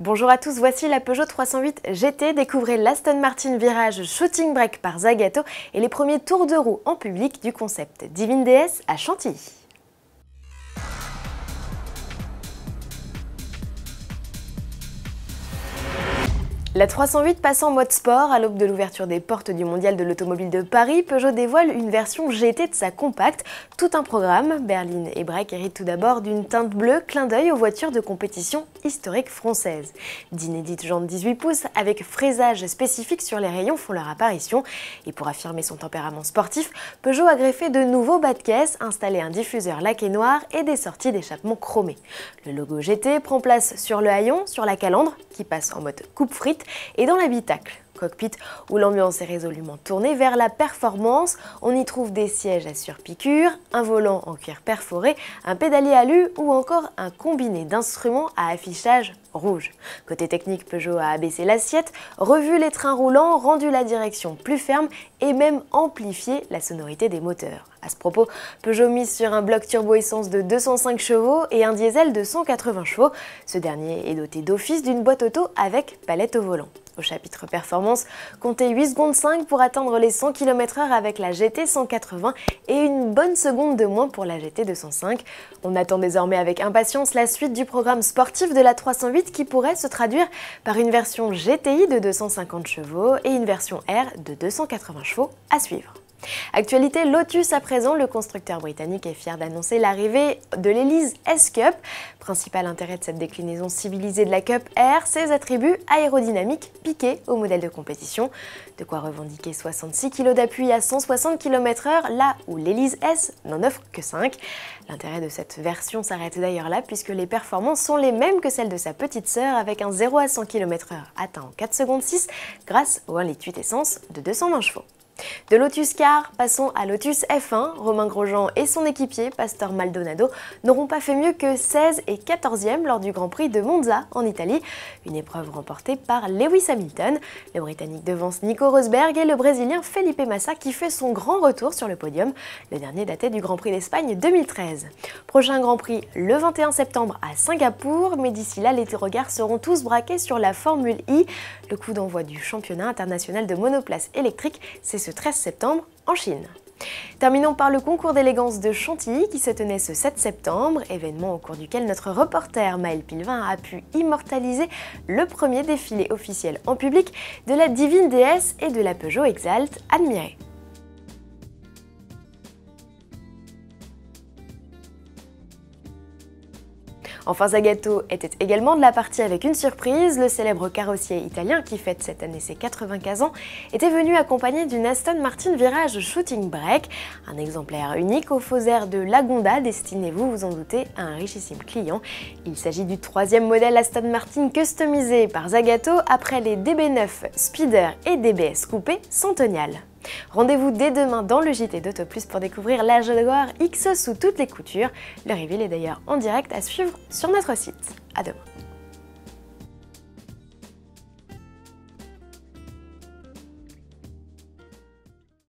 Bonjour à tous, voici la Peugeot 308 GT. Découvrez l'Aston Martin Virage Shooting Break par Zagato et les premiers tours de roue en public du concept Divine DS à Chantilly. La 308 passe en mode sport. À l'aube de l'ouverture des portes du Mondial de l'Automobile de Paris, Peugeot dévoile une version GT de sa compacte. Tout un programme. Berline et break héritent tout d'abord d'une teinte bleue, clin d'œil aux voitures de compétition historique française. D'inédites jantes 18 pouces avec fraisage spécifique sur les rayons font leur apparition. Et pour affirmer son tempérament sportif, Peugeot a greffé de nouveaux bas de caisse, installé un diffuseur laqué noir et des sorties d'échappement chromées. Le logo GT prend place sur le haillon, sur la calandre, qui passe en mode coupe frites et dans l'habitacle cockpit où l'ambiance est résolument tournée vers la performance. On y trouve des sièges à surpiqûre, un volant en cuir perforé, un pédalier alu ou encore un combiné d'instruments à affichage rouge. Côté technique, Peugeot a abaissé l'assiette, revu les trains roulants, rendu la direction plus ferme et même amplifié la sonorité des moteurs. À ce propos, Peugeot mise sur un bloc turbo-essence de 205 chevaux et un diesel de 180 chevaux. Ce dernier est doté d'office d'une boîte auto avec palette au volant. Au chapitre performance, comptez 8 secondes 5 pour atteindre les 100 km/h avec la GT 180 et une bonne seconde de moins pour la GT 205. On attend désormais avec impatience la suite du programme sportif de la 308 qui pourrait se traduire par une version GTI de 250 chevaux et une version R de 280 chevaux à suivre. Actualité Lotus à présent, le constructeur britannique est fier d'annoncer l'arrivée de l'Elise S-Cup. Principal intérêt de cette déclinaison civilisée de la Cup R, ses attributs aérodynamiques piqués au modèle de compétition. De quoi revendiquer 66 kg d'appui à 160 km/h, là où l'Elise S n'en offre que 5. L'intérêt de cette version s'arrête d'ailleurs là, puisque les performances sont les mêmes que celles de sa petite sœur, avec un 0 à 100 km/h atteint en 4 secondes 6 grâce au 1,8 essence de 220 chevaux. De Lotus Car, passons à Lotus F1. Romain Grosjean et son équipier, Pastor Maldonado, n'auront pas fait mieux que 16 et 14e lors du Grand Prix de Monza en Italie, une épreuve remportée par Lewis Hamilton. Le Britannique devance Nico Rosberg et le Brésilien Felipe Massa qui fait son grand retour sur le podium, le dernier daté du Grand Prix d'Espagne 2013. Prochain Grand Prix le 21 septembre à Singapour, mais d'ici là, les regards seront tous braqués sur la Formule I. Le coup d'envoi du championnat international de monoplace électrique, c'est ce 13 septembre en Chine. Terminons par le concours d'élégance de Chantilly qui se tenait ce 7 septembre, événement au cours duquel notre reporter Maël Pilvin a pu immortaliser le premier défilé officiel en public de la divine déesse et de la Peugeot Exalt admirée. Enfin, Zagato était également de la partie avec une surprise. Le célèbre carrossier italien qui fête cette année ses 95 ans était venu accompagné d'une Aston Martin Virage Shooting Break, un exemplaire unique au faux de Lagonda destiné, vous vous en doutez, à un richissime client. Il s'agit du troisième modèle Aston Martin customisé par Zagato après les DB9 Speeder et DBS Coupé Santonial. Rendez-vous dès demain dans le JT d'Auto pour découvrir l'âge de X sous toutes les coutures. Le reveal est d'ailleurs en direct à suivre sur notre site. À demain.